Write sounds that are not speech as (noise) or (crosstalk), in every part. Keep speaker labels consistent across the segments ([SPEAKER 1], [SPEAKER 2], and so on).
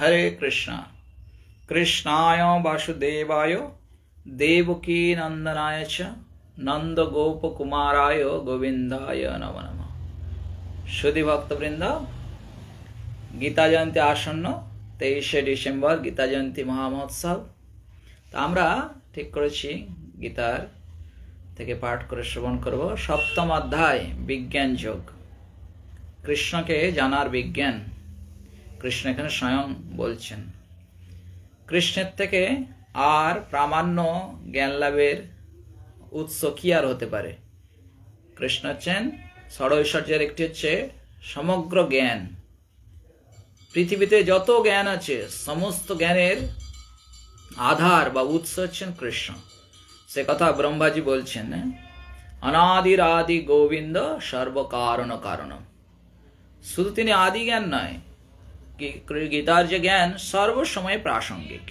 [SPEAKER 1] হরে কৃষ্ণা কৃষ্ণায় বাসুদেবায় দেবকী নন্দনায় চ নন্দ গোপকুমারায় গোবিন্দায় নম নম সুদী ভক্তবৃন্দ গীতা জয়ন্তী আসন্ন তেইশে ডিসেম্বর গীতা জয়ন্তী মহামহোৎসব তা আমরা ঠিক করেছি গীতার থেকে পাঠ করে শ্রবণ করব সপ্তম অধ্যায় বিজ্ঞান যোগ কৃষ্ণকে জানার বিজ্ঞান কৃষ্ণ এখানে স্বয়ং বলছেন কৃষ্ণের থেকে আর প্রামাণ্য জ্ঞান লাভের উৎস কি আর হতে পারে কৃষ্ণ হচ্ছেন ষড় ঐশ্বর্যের একটি হচ্ছে সমগ্র জ্ঞান পৃথিবীতে যত জ্ঞান আছে সমস্ত জ্ঞানের আধার বা উৎস হচ্ছেন কৃষ্ণ সে কথা ব্রহ্মাজি বলছেন অনাদির আদি গোবিন্দ সর্বকারণ কারণ শুধু তিনি আদি জ্ঞান নয় গীতার যে জ্ঞান সর্বসময় প্রাসঙ্গিক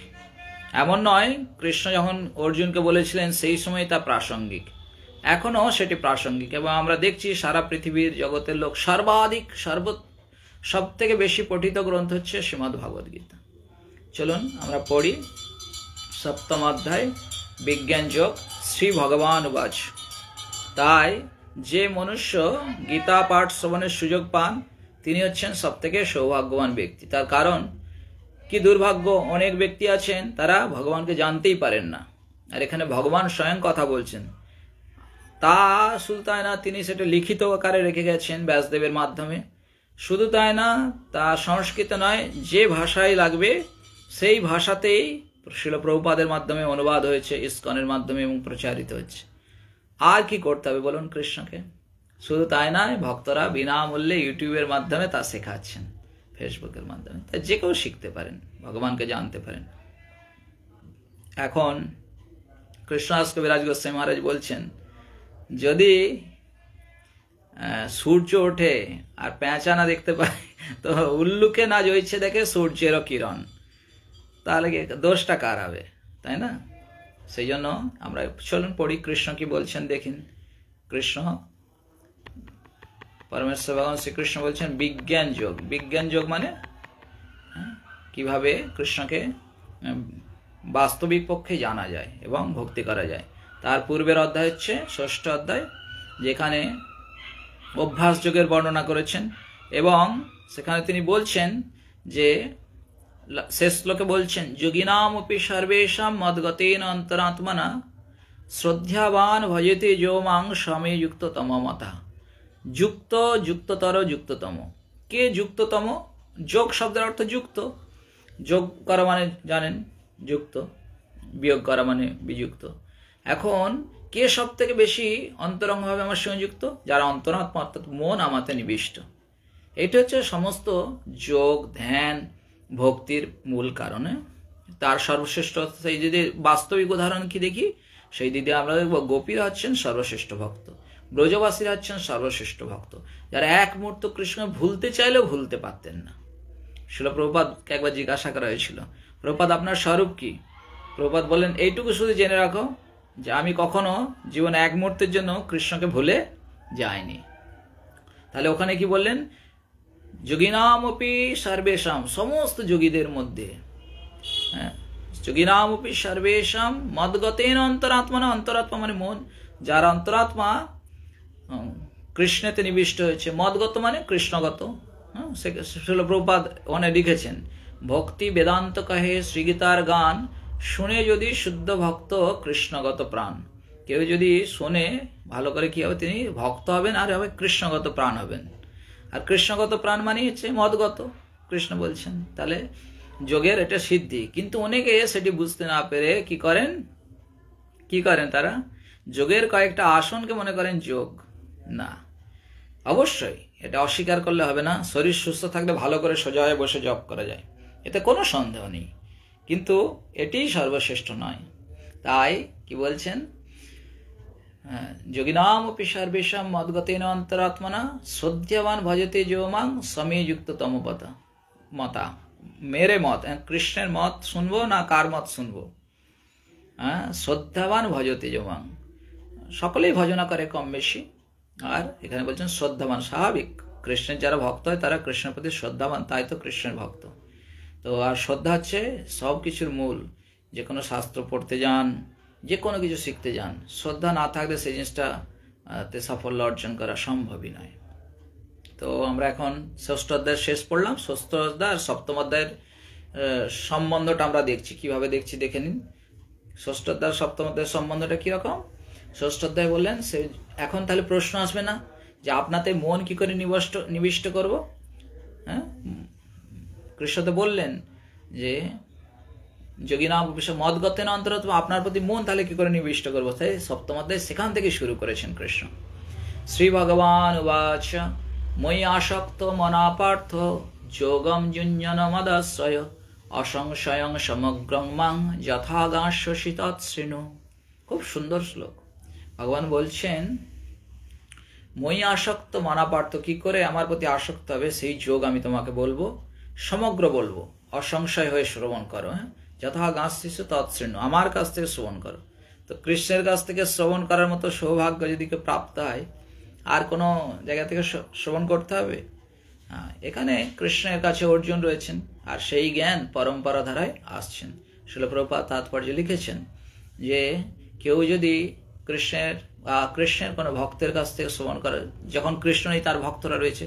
[SPEAKER 1] এমন নয় কৃষ্ণ যখন অর্জুনকে বলেছিলেন সেই সময় তা প্রাসঙ্গিক এখনও সেটি প্রাসঙ্গিক এবং আমরা দেখছি সারা পৃথিবীর জগতের লোক সর্বাধিক সর্ব সব থেকে বেশি পঠিত গ্রন্থ হচ্ছে শ্রীমদ্ ভগবদ গীতা চলুন আমরা পড়ি সপ্তম অধ্যায় বিজ্ঞান যোগ শ্রী ভগবান উবাচ তাই যে মনুষ্য গীতা পাঠ শ্রবণের সুযোগ পান তিনি হচ্ছেন সবথেকে সৌভাগ্যবান ব্যক্তি তার কারণ কি দুর্ভাগ্য অনেক ব্যক্তি আছেন তারা ভগবানকে জানতেই পারেন না আর এখানে ভগবান স্বয়ং কথা বলছেন তা শুধু তাই না তিনি সেটা লিখিত আকারে রেখে গেছেন ব্যাসদেবের মাধ্যমে শুধু তাই না তা সংস্কৃত নয় যে ভাষায় লাগবে সেই ভাষাতেই শিলপ্রভুপাদের মাধ্যমে অনুবাদ হয়েছে ইস্কনের মাধ্যমে এবং প্রচারিত হচ্ছে আর কি করতে হবে বলুন কৃষ্ণকে শুধু তাই নয় ভক্তরা বিনামূল্যে ইউটিউবের মাধ্যমে তা শেখাচ্ছেন ফেসবুকের মাধ্যমে তা যে কেউ শিখতে পারেন ভগবানকে জানতে পারেন এখন কৃষ্ণদাস কবিরাজ গোস্বাই মহারাজ বলছেন যদি সূর্য ওঠে আর প্যাঁচা না দেখতে পায় তো উল্লুকে না জইছে দেখে সূর্যেরও কিরণ তাহলে দোষটা কার হবে তাই না সেই জন্য আমরা চলুন পড়ি কৃষ্ণ কি বলছেন দেখিন কৃষ্ণ পরমেশ্বর ভগবান শ্রীকৃষ্ণ বলছেন বিজ্ঞান যোগ বিজ্ঞান যোগ মানে হ্যাঁ? কিভাবে কৃষ্ণকে বাস্তবিক পক্ষে জানা যায় এবং ভক্তি করা যায় তার পূর্বের অধ্যায় হচ্ছে ষষ্ঠ অধ্যায় যেখানে অভ্যাস যোগের বর্ণনা করেছেন এবং সেখানে তিনি বলছেন যে শেষ লোকে বলছেন যোগিনাম অপি সর্বেশাম মদগতেন অন্তরাত্মনা শ্রদ্ধাবান ভজতে যোমাং স্বামী যুক্ত তমমতা যুক্ত যুক্ততর যুক্ততম কে যুক্ততম যোগ শব্দের অর্থ যুক্ত যোগ করা মানে জানেন যুক্ত বিয়োগ করা মানে বিযুক্ত এখন কে সব থেকে বেশি অন্তরঙ্গভাবে আমার সঙ্গে যুক্ত যারা অন্তরাত্মা অর্থাৎ মন আমাতে নিবিষ্ট এটা হচ্ছে সমস্ত যোগ ধ্যান ভক্তির মূল কারণে তার সর্বশ্রেষ্ঠ সেই যদি বাস্তবিক উদাহরণ কি দেখি সেই দিদি আমরা গোপীরা হচ্ছেন সর্বশ্রেষ্ঠ ভক্ত ব্রজবাসীরা হচ্ছেন সর্বশ্রেষ্ঠ ভক্ত যারা এক মুহূর্ত কৃষ্ণ ভুলতে চাইলেও ভুলতে পারতেন না শিল প্রভুপাদকে একবার জিজ্ঞাসা করা হয়েছিল প্রভুপাদ আপনার স্বরূপ কি প্রভুপাদ বলেন এইটুকু শুধু জেনে রাখো যে আমি কখনো জীবনে এক মুহূর্তের জন্য কৃষ্ণকে ভুলে যাইনি তাহলে ওখানে কি বললেন অপি সর্বেশাম সমস্ত যোগীদের মধ্যে হ্যাঁ অপি সর্বেশাম মদগতেন অন্তরাত্মা না অন্তরাত্মা মানে মন যার অন্তরাত্মা কৃষ্ণেতে নিবিষ্ট হয়েছে মদগত মানে কৃষ্ণগত হ্যাঁ শিল প্রপাদ অনেক লিখেছেন ভক্তি বেদান্ত কাহে শ্রীগীতার গান শুনে যদি শুদ্ধ ভক্ত কৃষ্ণগত প্রাণ কেউ যদি শোনে ভালো করে কী হবে তিনি ভক্ত হবেন আর হবে কৃষ্ণগত প্রাণ হবেন আর কৃষ্ণগত প্রাণ মানে হচ্ছে মদগত কৃষ্ণ বলছেন তাহলে যোগের এটা সিদ্ধি কিন্তু অনেকে সেটি বুঝতে না পেরে কি করেন কি করেন তারা যোগের কয়েকটা আসনকে মনে করেন যোগ না অবশ্যই এটা অস্বীকার করলে হবে না শরীর সুস্থ থাকলে ভালো করে সোজা হয়ে বসে জব করা যায় এতে কোনো সন্দেহ নেই কিন্তু এটিই সর্বশ্রেষ্ঠ নয় তাই কি বলছেন হ্যাঁ, যোগিনাম অপি সর্বেশাম মদগতেন অন্তরাত্মনা সদ্যবান ভজতে যোমাং সমী যুক্ত মতা মেরে মত হ্যাঁ, কৃষ্ণের মত শুনবো না কার মত শুনবো হ্যাঁ শ্রদ্ধাবান ভজতে যোমাং সকলেই ভজনা করে কম বেশি আর এখানে বলছেন শ্রদ্ধাবান স্বাভাবিক কৃষ্ণের যারা ভক্ত হয় তারা কৃষ্ণের প্রতি শ্রদ্ধাবান তাই তো কৃষ্ণের ভক্ত তো আর শ্রদ্ধা হচ্ছে সব কিছুর মূল যে কোনো শাস্ত্র পড়তে যান যে কোনো কিছু শিখতে যান শ্রদ্ধা না থাকলে সেই জিনিসটা তে সাফল্য অর্জন করা সম্ভবই নয় তো আমরা এখন ষষ্ঠ অধ্যায় শেষ পড়লাম ষষ্ঠ অধ্যায় আর সপ্তম অধ্যায়ের সম্বন্ধটা আমরা দেখছি কিভাবে দেখছি দেখে নিন ষষ্ঠ অধ্যায় সপ্তম অধ্যায়ের সম্বন্ধটা কীরকম ষষ্ঠ অধ্যায় বললেন সে এখন তাহলে প্রশ্ন আসবে না যে আপনাতে মন কি করে নিবষ্ট নিবিষ্ট করব হ্যাঁ কৃষ্ণ তো বললেন যে যোগীনা মদগতে না অন্তরত আপনার প্রতি মন তাহলে কি করে নিবিষ্ট করবো তাই সপ্তমাতে সেখান থেকে শুরু করেছেন কৃষ্ণ শ্রী ভগবান উবাচ মই আসক্ত মনাপার্থ যোগম যুঞ্জন মদাশ্রয় অসংশয়ং সমগ্রং মাং শীতৎ শীতৎসৃণু খুব সুন্দর শ্লোক ভগবান বলছেন মই আসক্ত মনাপার্থ কি করে আমার প্রতি আসক্ত হবে সেই যোগ আমি তোমাকে বলবো সমগ্র বলবো অসংশয় হয়ে শ্রবণ করো হ্যাঁ যথা গাছ শিশু তৎসৃণ আমার কাছ থেকে শ্রবণ করো তো কৃষ্ণের কাছ থেকে শ্রবণ করার মতো সৌভাগ্য যদি কেউ প্রাপ্ত হয় আর কোনো জায়গা থেকে শ্রবণ করতে হবে হ্যাঁ এখানে কৃষ্ণের কাছে অর্জুন রয়েছেন আর সেই জ্ঞান পরম্পরা ধারায় আসছেন শিলপ্রপাত তাৎপর্য লিখেছেন যে কেউ যদি কৃষ্ণের কৃষ্ণের কোনো ভক্তের কাছ থেকে শ্রবণ করা যখন কৃষ্ণই তার ভক্তরা রয়েছে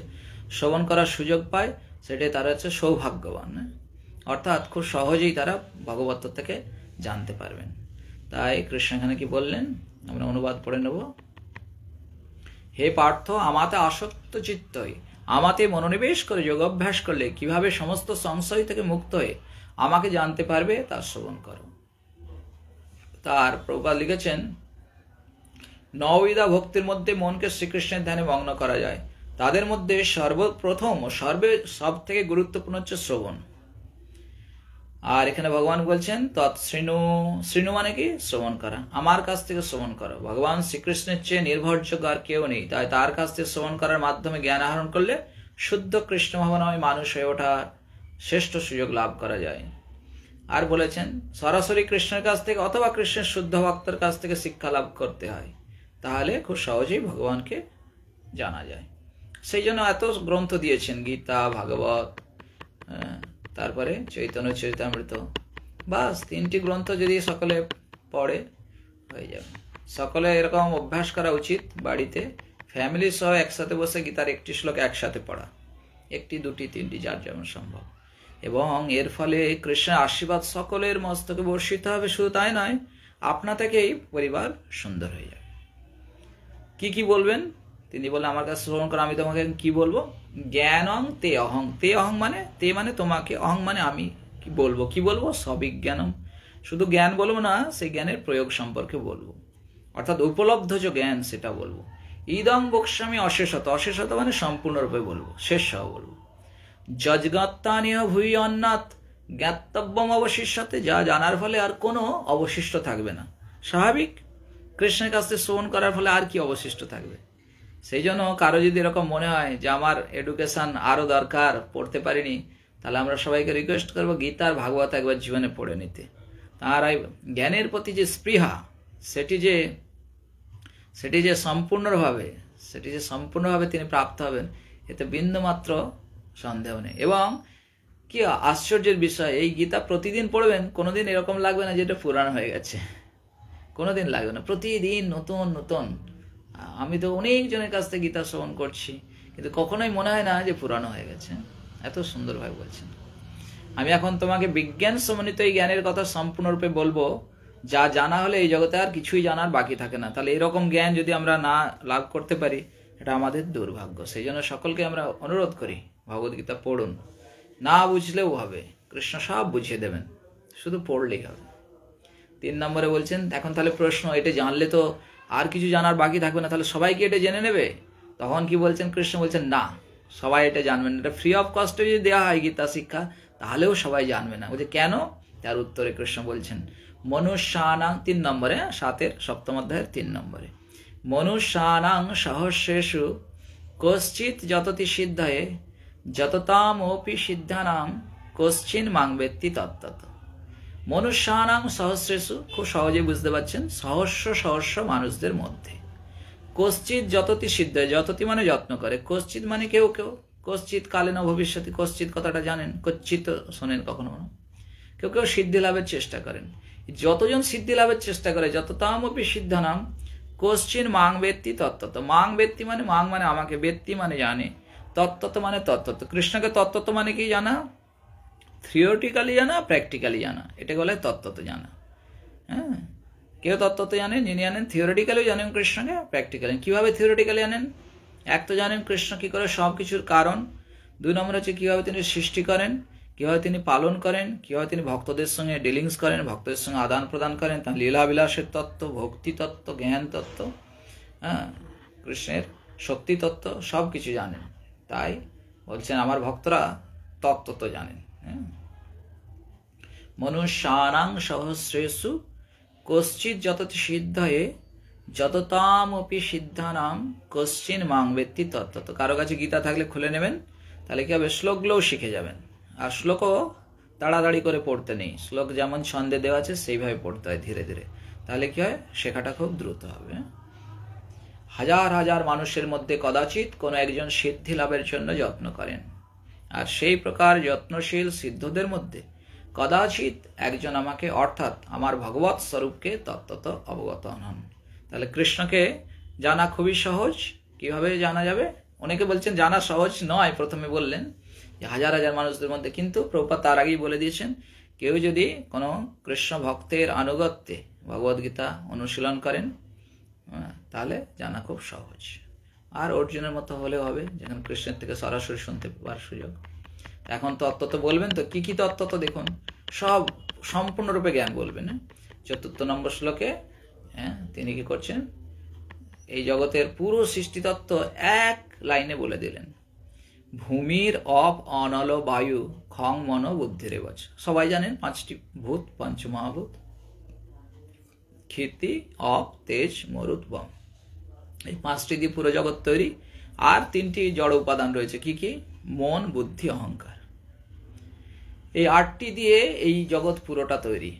[SPEAKER 1] শ্রবণ করার সুযোগ পায় সেটাই তারা হচ্ছে সৌভাগ্যবান হ্যাঁ? অর্থাৎ খুব সহজেই তারা ভগবত থেকে জানতে পারবেন তাই কৃষ্ণ এখানে কি বললেন আমরা অনুবাদ পড়ে নেব হে পার্থ আমাতে আসক্ত চিত্তই আমাতে মনোনিবেশ করে যোগাভ্যাস করলে কিভাবে সমস্ত সংশয় থেকে মুক্ত হয়ে আমাকে জানতে পারবে তার শ্রবণ করো তার প্রবাদ লিখেছেন নবিধা ভক্তির মধ্যে মনকে শ্রীকৃষ্ণের ধ্যানে মগ্ন করা যায় তাদের মধ্যে সর্বপ্রথম ও সর্বে সব থেকে গুরুত্বপূর্ণ হচ্ছে শ্রবণ আর এখানে ভগবান বলছেন শ্রীনু শ্রীনু মানে কি শ্রবণ করা আমার কাছ থেকে শ্রবণ করো ভগবান শ্রীকৃষ্ণের চেয়ে নির্ভরযোগ্য আর কেউ নেই তাই তার কাছ থেকে শ্রবণ করার মাধ্যমে জ্ঞান আহরণ করলে শুদ্ধ কৃষ্ণ ভাবনাময় মানুষ হয়ে ওঠার শ্রেষ্ঠ সুযোগ লাভ করা যায় আর বলেছেন সরাসরি কৃষ্ণের কাছ থেকে অথবা কৃষ্ণের শুদ্ধ ভক্তের কাছ থেকে শিক্ষা লাভ করতে হয় তাহলে খুব সহজেই ভগবানকে জানা যায় সেই জন্য এত গ্রন্থ দিয়েছেন গীতা ভাগবত হ্যাঁ, তারপরে চৈতন্য চৈতামৃত বাস তিনটি গ্রন্থ যদি সকলে পড়ে হয়ে যাবে সকলে এরকম অভ্যাস করা উচিত বাড়িতে ফ্যামিলি সহ একসাথে বসে গীতার একটি শ্লোক একসাথে পড়া একটি দুটি তিনটি যার যেমন সম্ভব এবং এর ফলে কৃষ্ণের আশীর্বাদ সকলের মস্তকে বর্ষিত হবে শুধু তাই নয় আপনা থেকেই পরিবার সুন্দর হয়ে যাবে কি কি বলবেন তিনি বলে আমার কাছে শ্রবণ করো আমি তোমাকে কি বলবো জ্ঞান অং তে অহং তে অহং মানে তে মানে তোমাকে অহং মানে আমি কি বলবো কি বলবো সবিজ্ঞানম শুধু জ্ঞান বলবো না সেই জ্ঞানের প্রয়োগ সম্পর্কে বলবো অর্থাৎ উপলব্ধ যে জ্ঞান সেটা বলবো ইদং বক্সামি অশেষত অশেষত মানে সম্পূর্ণরূপে বলবো শেষ সহ বলবো যজগত্তানীয় ভূই অন্নাত জ্ঞাতব্যম অবশিষ্যতে যা জানার ফলে আর কোনো অবশিষ্ট থাকবে না স্বাভাবিক কৃষ্ণের কাছ থেকে শ্রবণ করার ফলে আর কি অবশিষ্ট থাকবে সেই জন্য কারো যদি এরকম মনে হয় যে আমার এডুকেশান আরও দরকার পড়তে পারিনি তাহলে আমরা সবাইকে রিকোয়েস্ট করবো গীতার ভাগবত একবার জীবনে পড়ে নিতে তার জ্ঞানের প্রতি যে স্পৃহা সেটি যে সেটি যে সম্পূর্ণভাবে সেটি যে সম্পূর্ণভাবে তিনি প্রাপ্ত হবেন এতে বিন্দুমাত্র সন্দেহ নেই এবং কি আশ্চর্যের বিষয় এই গীতা প্রতিদিন পড়বেন কোনোদিন এরকম লাগবে না যেটা পুরাণ হয়ে গেছে কোনো দিন লাগবে না প্রতিদিন নতুন নতুন আমি তো অনেকজনের কাছ থেকে গীতা শ্রবণ করছি কিন্তু কখনোই মনে হয় না যে পুরানো হয়ে গেছে এত সুন্দরভাবে বলছেন আমি এখন তোমাকে বিজ্ঞান সমন্বিত এই জ্ঞানের কথা সম্পূর্ণরূপে বলবো যা জানা হলে এই জগতে আর কিছুই জানার বাকি থাকে না তাহলে এরকম জ্ঞান যদি আমরা না লাভ করতে পারি এটা আমাদের দুর্ভাগ্য সেই জন্য সকলকে আমরা অনুরোধ করি ভগবদ্গীতা পড়ুন না বুঝলেও হবে কৃষ্ণ সব বুঝিয়ে দেবেন শুধু পড়লেই হবে তিন নম্বরে বলছেন এখন তাহলে প্রশ্ন এটা জানলে তো আর কিছু জানার বাকি থাকবে না তাহলে সবাই কি এটা জেনে নেবে তখন কি বলছেন কৃষ্ণ বলছেন না সবাই এটা জানবেন এটা ফ্রি অফ কস্টে যদি দেওয়া হয় গীতা শিক্ষা তাহলেও সবাই জানবে না বলছে কেন তার উত্তরে কৃষ্ণ বলছেন মনুষ্যানাং তিন নম্বরে সাতের সপ্তম অধ্যায়ের তিন নম্বরে মনুষ্যানাং সহস্রেষু কশ্চিত যততি সিদ্ধয়ে যততামপি সিদ্ধানাম কশ্চিন মাংবেত্তি তত্ত্বত মনুষ্যানাং সহস্রেশু খুব সহজে বুঝতে পারছেন সহস্র সহস্র মানুষদের মধ্যে কশ্চিত যতটি সিদ্ধ যতটি মানে যত্ন করে কশ্চিত মানে কেউ কেউ কশ্চিত কালীন ভবিষ্যতে কশ্চিত কথাটা জানেন কচ্ছিত শোনেন কখনো কখনো কেউ কেউ সিদ্ধি লাভের চেষ্টা করেন যতজন সিদ্ধি লাভের চেষ্টা করে যত তামপি অপি নাম কশ্চিন মাং ব্যক্তি তত্ত্বত মাং ব্যক্তি মানে মাং মানে আমাকে ব্যক্তি মানে জানে তত্ত্বত মানে তত্ত্বত কৃষ্ণকে তত্ত্বত মানে কি জানা থিওরিটিক্যালি জানা প্র্যাকটিক্যালি জানা এটাকে বলে তত্ত্বতে জানা হ্যাঁ কেউ তত্ত্বতে জানেন যিনি জানেন থিওরিটিক্যালিও জানেন কৃষ্ণকে প্র্যাকটিক্যালি কীভাবে থিওরিটিক্যালি জানেন এক তো জানেন কৃষ্ণ কী করে সব কিছুর কারণ দুই নম্বর হচ্ছে কীভাবে তিনি সৃষ্টি করেন কীভাবে তিনি পালন করেন কীভাবে তিনি ভক্তদের সঙ্গে ডিলিংস করেন ভক্তদের সঙ্গে আদান প্রদান করেন তার লীলাবিলাসের তত্ত্ব ভক্তি তত্ত্ব জ্ঞান তত্ত্ব হ্যাঁ কৃষ্ণের শক্তি তত্ত্ব সব কিছু জানেন তাই বলছেন আমার ভক্তরা তত্ত্ব তো জানেন হ্যাঁ। মনুষ্যানাং সহস্রেষু কশ্চিৎ যত সিদ্ধয়ে যততাম অপি সিদ্ধানাম কশ্চিন মাং ব্যক্তি তত্ত্বত কারো কাছে গীতা থাকলে খুলে নেবেন তাহলে কি হবে শ্লোকগুলোও শিখে যাবেন আর শ্লোকও তাড়াতাড়ি করে পড়তে নেই শ্লোক যেমন ছন্দে দেওয়া আছে সেইভাবে পড়তে হয় ধীরে ধীরে তাহলে কি হয় শেখাটা খুব দ্রুত হবে হাজার হাজার মানুষের মধ্যে কদাচিৎ কোনো একজন সিদ্ধি লাভের জন্য যত্ন করেন আর সেই প্রকার যত্নশীল সিদ্ধদের মধ্যে কদাচিৎ একজন আমাকে অর্থাৎ আমার ভগবত স্বরূপকে তত্ত্বত অবগত হন তাহলে কৃষ্ণকে জানা খুবই সহজ কিভাবে জানা যাবে অনেকে বলছেন জানা সহজ নয় প্রথমে বললেন যে হাজার হাজার মানুষদের মধ্যে কিন্তু প্রভুপাত তার আগেই বলে দিয়েছেন কেউ যদি কোনো কৃষ্ণ ভক্তের আনুগত্যে ভগবদ্গীতা অনুশীলন করেন তাহলে জানা খুব সহজ আর অর্জুনের মতো হলেও হবে যেখানে কৃষ্ণের থেকে সরাসরি শুনতে পাওয়ার সুযোগ এখন তত্ত্ব তো বলবেন তো কি কি তত্ত্ব তো দেখুন সব সম্পূর্ণরূপে জ্ঞান বলবেন হ্যাঁ? চতুর্থ নম্বর শ্লোকে হ্যাঁ তিনি কি করছেন এই জগতের পুরো সৃষ্টিতত্ত্ব এক লাইনে বলে দিলেন ভূমির অপ অনল বায়ু খং মন বুদ্ধির বছ সবাই জানেন পাঁচটি ভূত পঞ্চমহাভূত ক্ষিতি অপ তেজ মরুত বম এই পাঁচটি দিয়ে পুরো জগৎ তৈরি আর তিনটি জড় উপাদান রয়েছে কি কি মন বুদ্ধি অহংকার এই আটটি দিয়ে এই জগৎ পুরোটা তৈরি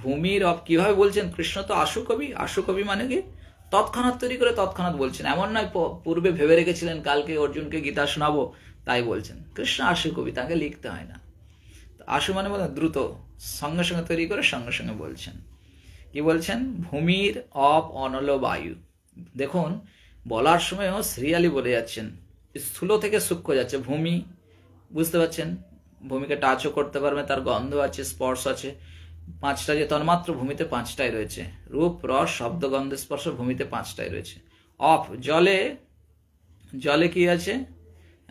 [SPEAKER 1] ভূমির অব কীভাবে বলছেন কৃষ্ণ তো আশু কবি আশু কবি মানে কি তৎক্ষণাৎ তৈরি করে তৎক্ষণাৎ বলছেন এমন নয় পূর্বে ভেবে রেখেছিলেন কালকে অর্জুনকে গীতা শোনাবো তাই বলছেন কৃষ্ণ আশু কবি তাকে লিখতে হয় না আশু মানে বলেন দ্রুত সঙ্গে সঙ্গে তৈরি করে সঙ্গে সঙ্গে বলছেন কি বলছেন ভূমির অপ অনল বায়ু দেখুন বলার সময়ও সিরিয়ালি বলে যাচ্ছেন স্থূল থেকে সূক্ষ্ম যাচ্ছে ভূমি বুঝতে পারছেন ভূমিকে টাচও করতে পারবে তার গন্ধ আছে স্পর্শ আছে পাঁচটা যে তন্মাত্র ভূমিতে পাঁচটাই রয়েছে রূপ রস শব্দ গন্ধ স্পর্শ ভূমিতে পাঁচটাই রয়েছে অফ জলে জলে কি আছে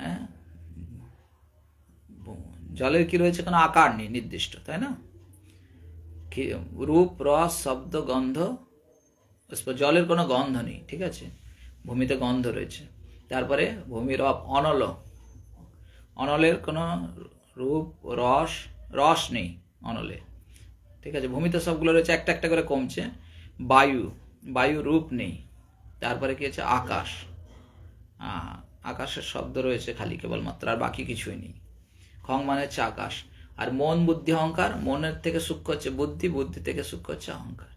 [SPEAKER 1] হ্যাঁ জলের কি রয়েছে কোনো আকার নেই নির্দিষ্ট তাই না রূপ রস শব্দ গন্ধ জলের কোনো গন্ধ নেই ঠিক আছে ভূমিতে গন্ধ রয়েছে তারপরে ভূমির অনল অনলের কোনো রূপ রস রস নেই অনলে ঠিক আছে ভূমিতে সবগুলো রয়েছে একটা একটা করে কমছে বায়ু বায়ু রূপ নেই তারপরে কি আছে আকাশ আকাশের শব্দ রয়েছে খালি কেবলমাত্র আর বাকি কিছুই নেই খং মানে হচ্ছে আকাশ আর মন বুদ্ধি অহংকার মনের থেকে সূক্ষ্ম হচ্ছে বুদ্ধি বুদ্ধি থেকে সূক্ষ্ম হচ্ছে অহংকার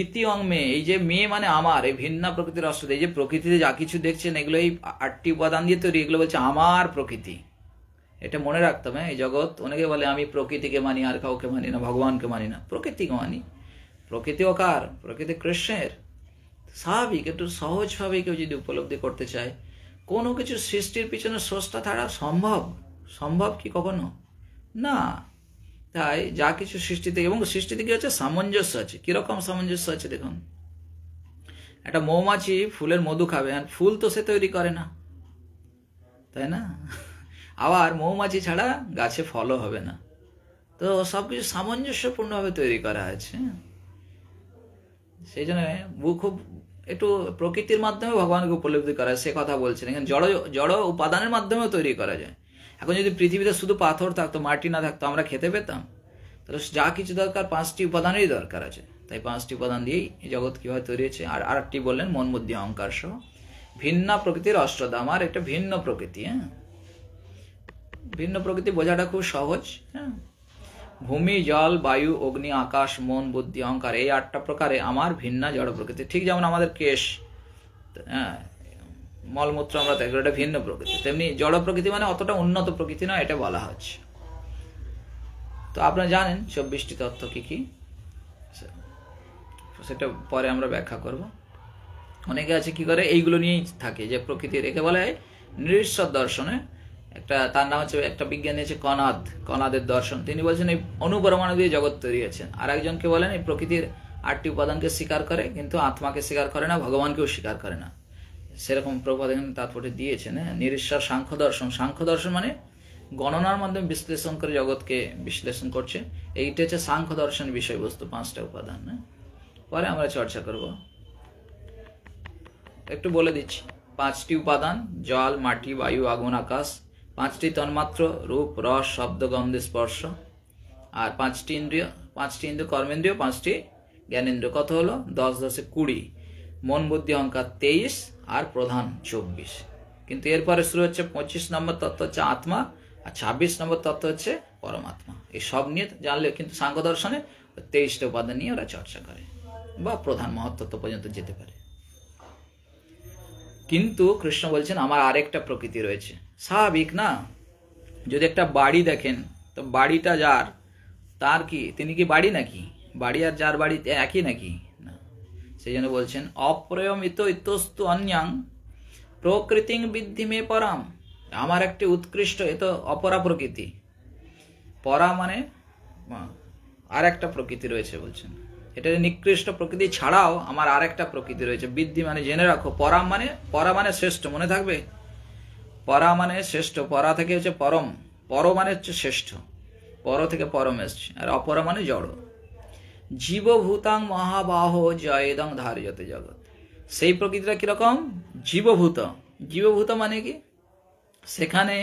[SPEAKER 1] ইতি মেয়ে এই যে মেয়ে মানে আমার এই ভিন্ন প্রকৃতির অস্ত্র এই যে প্রকৃতিতে যা কিছু দেখছেন এগুলো এই আটটি উপাদান দিয়ে তৈরি এগুলো বলছে আমার প্রকৃতি এটা মনে রাখতাম হ্যাঁ এই জগৎ অনেকে বলে আমি প্রকৃতিকে মানি আর কাউকে মানি না ভগবানকে মানি না প্রকৃতিকে মানি প্রকৃতি অকার প্রকৃতি কৃষ্ণের স্বাভাবিক একটু সহজভাবে কেউ যদি উপলব্ধি করতে চায় কোনো কিছু সৃষ্টির পিছনে সস্তা থাকা সম্ভব সম্ভব কি কখনো না তাই যা কিছু সৃষ্টিতে এবং সৃষ্টিতে কি হচ্ছে সামঞ্জস্য আছে কীরকম সামঞ্জস্য আছে দেখুন একটা মৌমাছি ফুলের মধু খাবে আর ফুল তো সে তৈরি করে না তাই না আবার মৌমাছি ছাড়া গাছে ফলও হবে না তো সব কিছু সামঞ্জস্যপূর্ণভাবে তৈরি করা আছে সেই জন্য খুব একটু প্রকৃতির মাধ্যমে ভগবানকে উপলব্ধি করা সে কথা বলছেন এখানে জড় জড় উপাদানের মাধ্যমেও তৈরি করা যায় এখন যদি পৃথিবীতে শুধু পাথর থাকতো মাটি না থাকতো আমরা খেতে পেতাম তাহলে যা কিছু দরকার পাঁচটি উপাদানেরই দরকার আছে তাই পাঁচটি উপাদান দিয়েই এই জগৎ কীভাবে তৈরি হয়েছে আর আরেকটি বললেন মন বুদ্ধি অহংকার সহ ভিন্ন প্রকৃতির অষ্টদাম আর একটা ভিন্ন প্রকৃতি হ্যাঁ ভিন্ন প্রকৃতি বোঝাটা খুব সহজ হ্যাঁ ভূমি জল বায়ু অগ্নি আকাশ মন বুদ্ধি অহংকার এই আটটা প্রকারে আমার ভিন্ন জড় প্রকৃতি ঠিক যেমন আমাদের কেশ হ্যাঁ মলমূত্র আমরা দেখবো এটা ভিন্ন প্রকৃতি তেমনি জড় প্রকৃতি মানে অতটা উন্নত প্রকৃতি নয় এটা বলা হচ্ছে তো আপনারা জানেন চব্বিশটি তথ্য কী কী সেটা পরে আমরা ব্যাখ্যা করব অনেকে আছে কি করে এইগুলো নিয়েই থাকে যে প্রকৃতির একে বলে নিরীশ্বর দর্শনে একটা তার নাম হচ্ছে একটা বিজ্ঞানী হচ্ছে কনাদ কনাদের দর্শন তিনি বলছেন এই অনুপরমাণু দিয়ে জগৎ তৈরি হয়েছেন আর একজনকে বলেন এই প্রকৃতির আটটি উপাদানকে স্বীকার করে কিন্তু আত্মাকে স্বীকার করে না ভগবানকেও স্বীকার করে না সেরকম প্রভাত এখানে তাৎপর্য দিয়েছেন হ্যাঁ নিরীশ্বর সাংখ্য দর্শন সাংখ্য দর্শন মানে গণনার মাধ্যমে বিশ্লেষণ করে জগৎকে বিশ্লেষণ করছে এইটা হচ্ছে সাংখ্য দর্শন বিষয়বস্তু পাঁচটা উপাদান হ্যাঁ পরে আমরা চর্চা করব একটু বলে দিচ্ছি পাঁচটি উপাদান জল মাটি বায়ু আগুন আকাশ পাঁচটি তন্মাত্র রূপ রস শব্দ গন্ধে স্পর্শ আর পাঁচটি ইন্দ্রিয় পাঁচটি ইন্দ্রিয় কর্মেন্দ্রিয় পাঁচটি জ্ঞানেন্দ্রিয় কত হলো দশ দশে কুড়ি মন বুদ্ধি অঙ্কার তেইশ আর প্রধান চব্বিশ কিন্তু এরপরে শুরু হচ্ছে পঁচিশ নম্বর তত্ত্ব হচ্ছে আত্মা আর ছাব্বিশ নম্বর তত্ত্ব হচ্ছে পরমাত্মা এই সব নিয়ে জানলে কিন্তু সাংঘ দর্শনে তেইশটা উপাদান নিয়ে ওরা চর্চা করে বা প্রধান মহাতত্ত্ব পর্যন্ত যেতে পারে কিন্তু কৃষ্ণ বলছেন আমার আরেকটা প্রকৃতি রয়েছে স্বাভাবিক না যদি একটা বাড়ি দেখেন তো বাড়িটা যার তার কি তিনি কি বাড়ি নাকি বাড়ি আর যার বাড়ি একই নাকি সেই জন্য বলছেন অপ্রয়মিত ইতস্তু অন্যাং প্রকৃতিং বৃদ্ধি মে পরাম আমার একটি উৎকৃষ্ট এ তো অপরা প্রকৃতি পরা মানে আর একটা প্রকৃতি রয়েছে বলছেন এটা নিকৃষ্ট প্রকৃতি ছাড়াও আমার আর একটা প্রকৃতি রয়েছে বৃদ্ধি মানে জেনে রাখো পরা মানে পরা মানে শ্রেষ্ঠ মনে থাকবে পরা মানে শ্রেষ্ঠ পরা থেকে হচ্ছে পরম পর মানে হচ্ছে শ্রেষ্ঠ পর থেকে পরম এসছে আর অপরা মানে জড় জীবভূতাং মহাবাহ জয়দং ধারয়তে জগৎ সেই প্রকৃতিটা কীরকম জীবভূত জীবভূত মানে কি সেখানে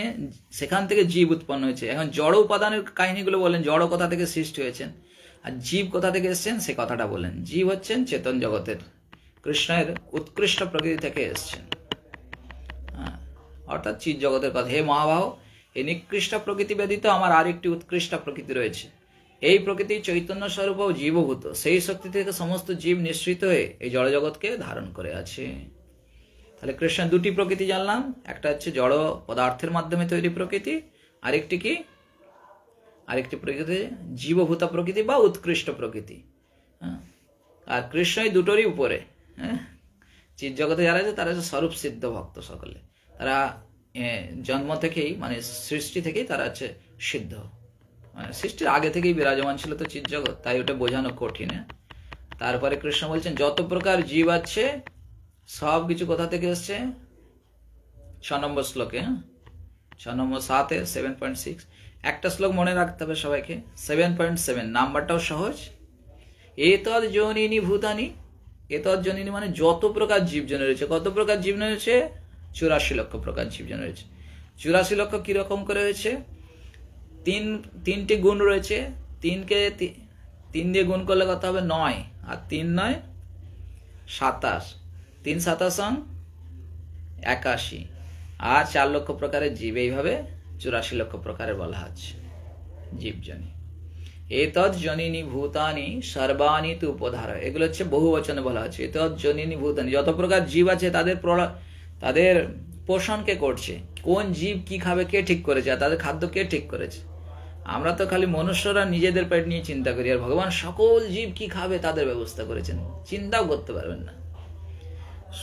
[SPEAKER 1] সেখান থেকে জীব উৎপন্ন হয়েছে এখন জড় উপাদানের কাহিনীগুলো বলেন জড় কথা থেকে সৃষ্টি হয়েছেন আর জীব কোথা থেকে এসছেন সে কথাটা বলেন জীব হচ্ছেন চেতন জগতের কৃষ্ণের উৎকৃষ্ট প্রকৃতি থেকে এসছেন হ্যাঁ, অর্থাৎ চির জগতের কথা হে মহাবাহ এই নিকৃষ্ট প্রকৃতি ব্যতীত আমার আরেকটি উৎকৃষ্ট প্রকৃতি রয়েছে এই প্রকৃতি চৈতন্য স্বরূপ ও জীবভূত সেই শক্তি থেকে সমস্ত জীব নিঃসৃত হয়ে এই জড়জগৎকে ধারণ করে আছে তাহলে কৃষ্ণ দুটি প্রকৃতি জানলাম একটা হচ্ছে জড় পদার্থের মাধ্যমে তৈরি প্রকৃতি আরেকটি কি আরেকটি প্রকৃতি জীবভূত প্রকৃতি বা উৎকৃষ্ট প্রকৃতি হ্যাঁ। আর কৃষ্ণই দুটোরই উপরে হ্যাঁ চির জগতে যারা আছে তারা হচ্ছে স্বরূপ সিদ্ধ ভক্ত সকলে তারা জন্ম থেকেই মানে সৃষ্টি থেকেই তারা হচ্ছে সিদ্ধ মানে সৃষ্টির আগে থেকেই বিরাজমান ছিল তো চিত জগৎ তাই ওটা বোঝানো কঠিন হ্যাঁ? তারপরে কৃষ্ণ বলছেন যত প্রকার জীব আছে সব কিছু কোথা থেকে এসছে ছ নম্বর শ্লোকে হ্যাঁ ছ নম্বর সাতে সেভেন পয়েন্ট সিক্স একটা শ্লোক মনে রাখতে হবে সবাইকে সেভেন পয়েন্ট সেভেন নাম্বারটাও সহজ এ এতদ জনিনি ভূতানি তো জনিনি মানে যত প্রকার জীব জন রয়েছে কত প্রকার জীব রয়েছে চুরাশি লক্ষ প্রকার জীবজন রয়েছে চুরাশি লক্ষ কীরকম করে হয়েছে তিন তিনটি গুণ রয়েছে তিনকে তিন দিয়ে গুণ করলে কত হবে নয় আর তিন নয় সাতাশ তিন সাতাশ একাশি আর চার লক্ষ প্রকারের জীব এইভাবে চুরাশি লক্ষ প্রকারে বলা হচ্ছে জীবজনী এত জনিনী ভূতানি সর্বাণী তু উপধার এগুলো হচ্ছে বহু বচনে বলা হচ্ছে এত জনিনী ভূতানি যত প্রকার জীব আছে তাদের তাদের পোষণকে করছে কোন জীব কি খাবে কে ঠিক করেছে আর তাদের খাদ্য কে ঠিক করেছে আমরা তো খালি মনুষ্যরা নিজেদের পেট নিয়ে চিন্তা করি আর ভগবান সকল জীব কি খাবে তাদের ব্যবস্থা করেছেন চিন্তাও করতে পারবেন না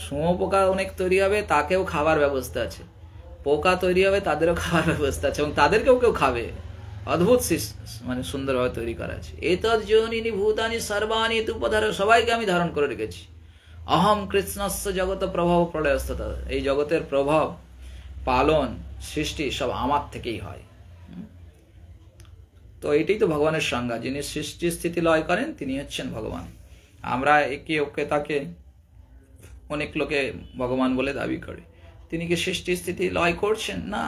[SPEAKER 1] সুমো পোকা অনেক তৈরি হবে তাকেও খাবার ব্যবস্থা আছে পোকা তৈরি হবে তাদেরও খাবার ব্যবস্থা আছে এবং তাদেরকেও কেউ খাবে অদ্ভুত মানে সুন্দরভাবে তৈরি করা আছে এতদ জনী ভূতানি সর্বাণী ধারে সবাইকে আমি ধারণ করে রেখেছি অহম কৃষ্ণস্য জগত প্রভাব প্রলয়স্ততা এই জগতের প্রভাব পালন সৃষ্টি সব আমার থেকেই হয় তো এটাই তো ভগবানের সংজ্ঞা যিনি সৃষ্টি স্থিতি লয় করেন তিনি হচ্ছেন ভগবান আমরা একে ওকে তাকে অনেক লোকে ভগবান বলে দাবি করে তিনি কি সৃষ্টি স্থিতি লয় করছেন না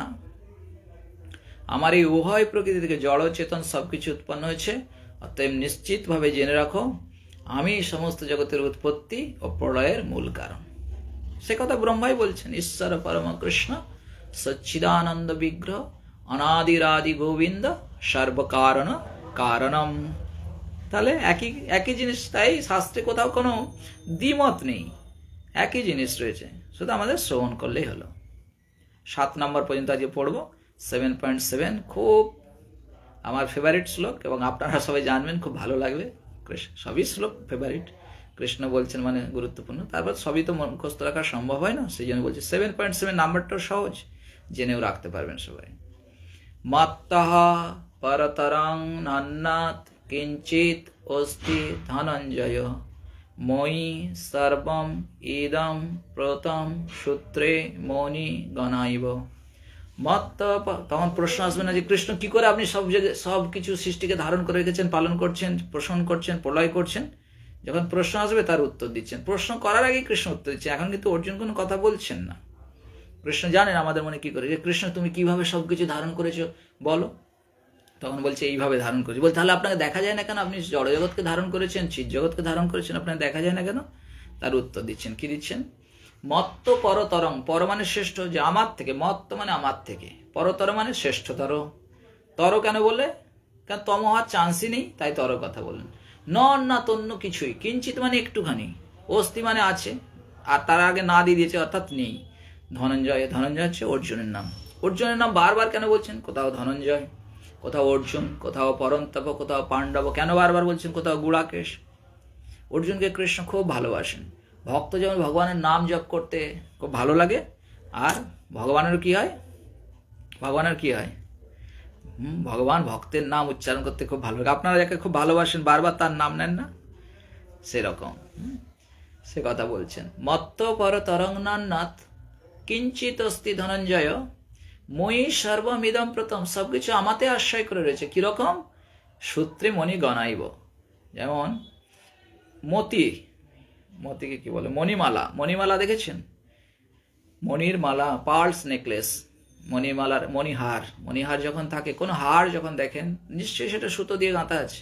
[SPEAKER 1] আমার এই উভয় প্রকৃতি থেকে জড় চেতন সব কিছু উৎপন্ন হয়েছে অতএব নিশ্চিতভাবে জেনে রাখো আমি সমস্ত জগতের উৎপত্তি ও প্রলয়ের মূল কারণ সে কথা ব্রহ্মাই বলছেন ঈশ্বর পরম কৃষ্ণ সচ্ছিদানন্দ বিগ্রহ অনাদিরাদি গোবিন্দ সর্বকারণ কারণম তাহলে একই একই জিনিস তাই শাস্ত্রে কোথাও কোনো দ্বিমত নেই একই জিনিস রয়েছে শুধু আমাদের শ্রবণ করলেই হলো সাত নম্বর পর্যন্ত আজকে পড়ব সেভেন পয়েন্ট সেভেন খুব আমার ফেভারিট শ্লোক এবং আপনারা সবাই জানবেন খুব ভালো লাগবে সবই শ্লোক ফেভারিট কৃষ্ণ বলছেন মানে গুরুত্বপূর্ণ তারপর সবই তো মুখস্থ রাখা সম্ভব হয় না সেই জন্য বলছি সেভেন পয়েন্ট সেভেন নাম্বারটাও সহজ জেনেও রাখতে পারবেন সবাই মাত্তাহ পরতরং নান্নাত কিঞ্চিত অস্তি ধনঞ্জয় ময়ি সর্বম ইদম প্রথম সূত্রে মৌনি গণাইব মত্ত তখন প্রশ্ন আসবে না যে কৃষ্ণ কি করে আপনি সব জায়গায় সব কিছু সৃষ্টিকে ধারণ করে রেখেছেন পালন করছেন পোষণ করছেন প্রলয় করছেন যখন প্রশ্ন আসবে তার উত্তর দিচ্ছেন প্রশ্ন করার আগে কৃষ্ণ উত্তর দিচ্ছেন এখন কিন্তু অর্জুন কোনো কথা বলছেন না কৃষ্ণ জানেন আমাদের মনে কী করে যে কৃষ্ণ তুমি কিভাবে সব কিছু ধারণ করেছো বলো তখন বলছে এইভাবে ধারণ করেছি বলছে তাহলে আপনাকে দেখা যায় না কেন আপনি জড় জগৎকে ধারণ করেছেন জগৎকে ধারণ করেছেন আপনাকে দেখা যায় না কেন তার উত্তর দিচ্ছেন কি দিচ্ছেন মত্ত পরতরং পর মানে শ্রেষ্ঠ যে আমার থেকে মত্ত মানে আমার থেকে পরতর মানে শ্রেষ্ঠতর তর কেন বলে কেন তম হওয়ার চান্সই নেই তাই তর কথা বলেন ন না তন্য কিছুই কিঞ্চিত মানে একটুখানি অস্থি মানে আছে আর তার আগে না দিয়ে দিয়েছে অর্থাৎ নেই ধনঞ্জয় ধনঞ্জয় হচ্ছে অর্জুনের নাম অর্জুনের নাম বারবার কেন বলছেন কোথাও ধনঞ্জয় কোথাও অর্জুন কোথাও পরন্তপ কোথাও পাণ্ডব কেন বারবার বলছেন কোথাও গুড়াকেশ অর্জুনকে কৃষ্ণ খুব ভালোবাসেন ভক্ত যেমন ভগবানের নাম জপ করতে খুব ভালো লাগে আর ভগবানের কি হয় ভগবানের কি হয় ভগবান ভক্তের নাম উচ্চারণ করতে খুব ভালো লাগে আপনারা যাকে খুব ভালোবাসেন বারবার তার নাম নেন না সেরকম সে কথা বলছেন মত্ত পর তরঙ্গনাথ কিঞ্চিত অস্তি ধনঞ্জয় মই সর্বমিদম প্রথম সবকিছু আমাতে আশ্রয় করে রয়েছে কীরকম সূত্রে মণি গণাইব যেমন মতি মতিকে কি বলে মণিমালা মণিমালা দেখেছেন মণির মালা পার্লস নেকলেস মণিমালার মণিহার মণিহার যখন থাকে কোনো হার যখন দেখেন নিশ্চয়ই সেটা সুতো দিয়ে গাঁথা আছে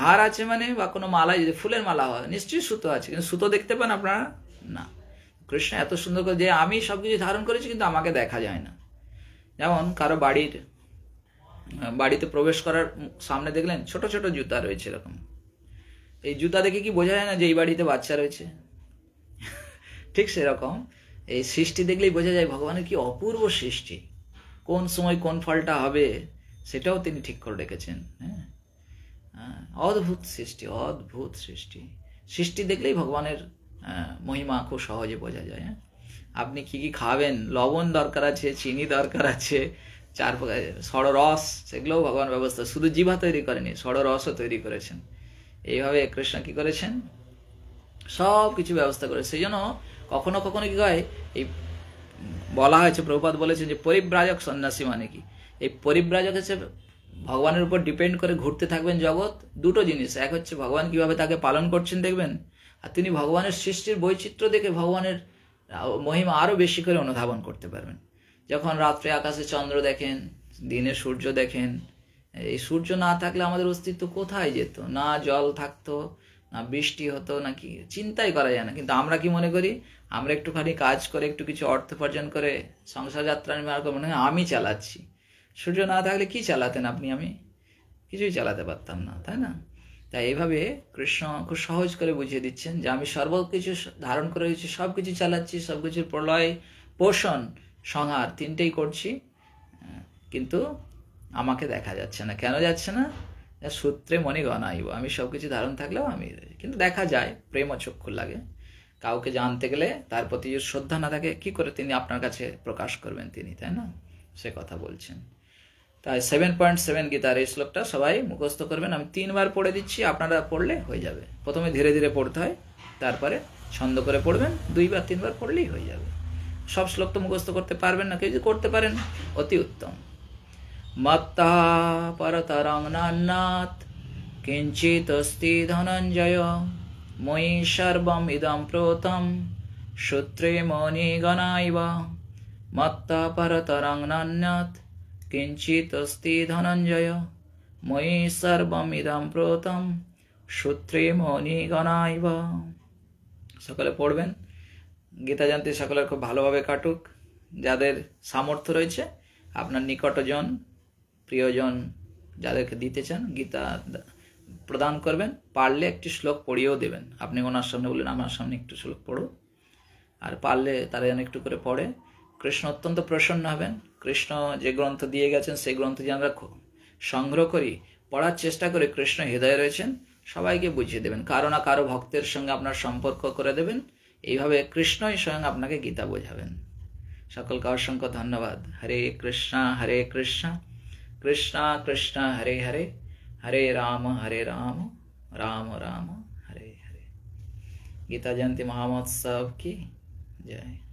[SPEAKER 1] হার আছে মানে বা কোনো মালা যদি ফুলের মালা হয় নিশ্চয়ই সুতো আছে কিন্তু সুতো দেখতে পান আপনারা না কৃষ্ণ এত সুন্দর করে যে আমি সব কিছু ধারণ করেছি কিন্তু আমাকে দেখা যায় না যেমন কারো বাড়ির বাড়িতে প্রবেশ করার সামনে দেখলেন ছোট ছোট জুতা রয়েছে এরকম এই জুতা দেখে কি বোঝা যায় না যে এই বাড়িতে বাচ্চা রয়েছে (laughs) ঠিক সেরকম এই সৃষ্টি দেখলেই বোঝা যায় ভগবানের কি অপূর্ব সৃষ্টি কোন সময় কোন ফলটা হবে সেটাও তিনি ঠিক করে রেখেছেন হ্যাঁ অদ্ভুত সৃষ্টি অদ্ভুত সৃষ্টি সৃষ্টি দেখলেই ভগবানের হ্যাঁ, মহিমা খুব সহজে বোঝা যায় হ্যাঁ আপনি কি কি খাবেন লবণ দরকার আছে চিনি দরকার আছে চার প্রকার সেগুলোও ভগবান ব্যবস্থা শুধু জিভা তৈরি করেনি সড়রসও তৈরি করেছেন এইভাবে কৃষ্ণ কি করেছেন সব কিছু ব্যবস্থা করে সেই জন্য কখনো কখনো কি হয় এই বলা হয়েছে প্রভুপাত বলেছেন যে পরিব্রাজক সন্ন্যাসী মানে কি এই পরিব্রাজক হিসেবে ভগবানের উপর ডিপেন্ড করে ঘুরতে থাকবেন জগৎ দুটো জিনিস এক হচ্ছে ভগবান কিভাবে তাকে পালন করছেন দেখবেন আর তিনি ভগবানের সৃষ্টির বৈচিত্র্য দেখে ভগবানের মহিমা আরও বেশি করে অনুধাবন করতে পারবেন যখন রাত্রে আকাশে চন্দ্র দেখেন দিনে সূর্য দেখেন এই সূর্য না থাকলে আমাদের অস্তিত্ব কোথায় যেত না জল থাকতো না বৃষ্টি হতো না কি চিন্তাই করা যায় না কিন্তু আমরা কি মনে করি আমরা একটুখানি কাজ করে একটু কিছু অর্থ উপার্জন করে সংসার যাত্রা নির্মাণ করে মনে হয় আমি চালাচ্ছি সূর্য না থাকলে কি চালাতেন আপনি আমি কিছুই চালাতে পারতাম না তাই না তাই এইভাবে কৃষ্ণ খুব সহজ করে বুঝিয়ে দিচ্ছেন যে আমি সর্ব কিছু ধারণ করে রয়েছি সব কিছু চালাচ্ছি সব কিছুর প্রলয় পোষণ সংহার তিনটেই করছি কিন্তু আমাকে দেখা যাচ্ছে না কেন যাচ্ছে না সূত্রে মনে গণাইব আমি সব কিছু ধারণ থাকলেও আমি কিন্তু দেখা যায় প্রেম চক্ষু লাগে কাউকে জানতে গেলে তার প্রতি যদি শ্রদ্ধা না থাকে কি করে তিনি আপনার কাছে প্রকাশ করবেন তিনি তাই না সে কথা বলছেন তাই সেভেন পয়েন্ট সেভেন গীতার এই শ্লোকটা সবাই মুখস্থ করবেন আমি তিনবার পড়ে দিচ্ছি আপনারা পড়লে হয়ে যাবে প্রথমে ধীরে ধীরে পড়তে হয় তারপরে ছন্দ করে পড়বেন দুইবার তিনবার পড়লেই হয়ে যাবে সব শ্লোক তো মুখস্থ করতে পারবেন না কেউ যদি করতে পারেন অতি উত্তম মত্তা পরতরং নান্নাথ কিঞ্চিত অস্তি ধনঞ্জয় ময়ি সর্বম ইদম প্রথম সূত্রে মনি গণাইব মত্তা পরতরং নান্নাথ কিঞ্চিত অস্তি ধনঞ্জয় ময়ি সর্বমিদম প্রতম সূত্রে মণিগণাইব সকলে পড়বেন গীতা জানতে সকলে খুব ভালোভাবে কাটুক যাদের সামর্থ্য রয়েছে আপনার নিকটজন প্রিয়জন যাদেরকে দিতে চান গীতা প্রদান করবেন পারলে একটি শ্লোক পড়িয়েও দেবেন আপনি ওনার সামনে বললেন আমার সামনে একটু শ্লোক পড়ো আর পারলে তারা যেন একটু করে পড়ে কৃষ্ণ অত্যন্ত প্রসন্ন হবেন কৃষ্ণ যে গ্রন্থ দিয়ে গেছেন সেই গ্রন্থ যে আমরা সংগ্রহ করি পড়ার চেষ্টা করে কৃষ্ণ হৃদয়ে রয়েছেন সবাইকে বুঝিয়ে দেবেন কারো না কারো ভক্তের সঙ্গে আপনার সম্পর্ক করে দেবেন এইভাবে কৃষ্ণই স্বয়ং আপনাকে গীতা বোঝাবেন সকলকে অসংখ্য ধন্যবাদ হরে কৃষ্ণা হরে কৃষ্ণ কৃষ্ণা কৃষ্ণ হরে হরে হরে রাম হরে রাম রাম রাম হরে হরে গীতা জয়ন্তী মহামোৎসব কি জয়